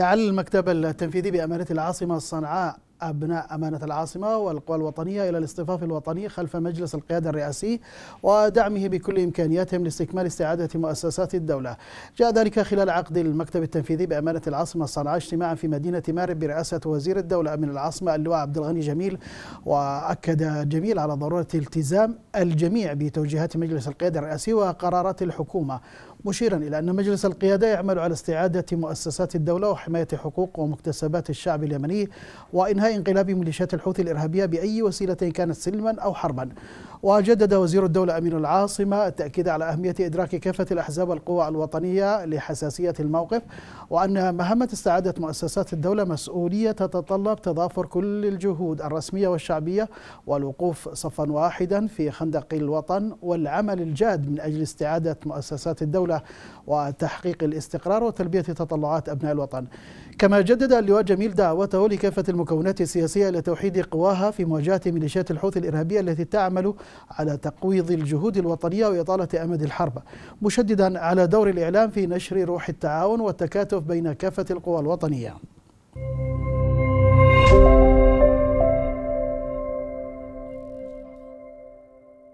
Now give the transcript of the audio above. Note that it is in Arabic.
دعا المكتب التنفيذي بأمانة العاصمة صنعاء أبناء أمانة العاصمة والقوى الوطنية إلى الاصطفاف الوطني خلف مجلس القيادة الرئاسي ودعمه بكل إمكانياتهم لاستكمال استعادة مؤسسات الدولة جاء ذلك خلال عقد المكتب التنفيذي بأمانة العاصمة صنعاء اجتماعا في مدينة مارب برئاسة وزير الدولة من العاصمة اللواء عبد الغني جميل وأكد جميل على ضرورة التزام الجميع بتوجيهات مجلس القيادة الرئاسي وقرارات الحكومة مشيرا إلى أن مجلس القيادة يعمل على استعادة مؤسسات الدولة وحماية حقوق ومكتسبات الشعب اليمني وإنهاء انقلاب ميليشيات الحوثي الإرهابية بأي وسيلة كانت سلما أو حربا وجدد وزير الدولة أمين العاصمة التأكيد على أهمية إدراك كافة الأحزاب والقوى الوطنية لحساسية الموقف وأن مهمة استعادة مؤسسات الدولة مسؤولية تتطلب تضافر كل الجهود الرسمية والشعبية والوقوف صفا واحدا في خندق الوطن والعمل الجاد من أجل استعادة مؤسسات الدولة وتحقيق الاستقرار وتلبية تطلعات أبناء الوطن كما جدد اللواء جميل دعوته لكافة المكونات السياسية إلى توحيد قواها في مواجهة ميليشيات الحوثي الإرهابية التي تعمل على تقويض الجهود الوطنية وإطالة أمد الحرب مشددا على دور الإعلام في نشر روح التعاون والتكاتف بين كافة القوى الوطنية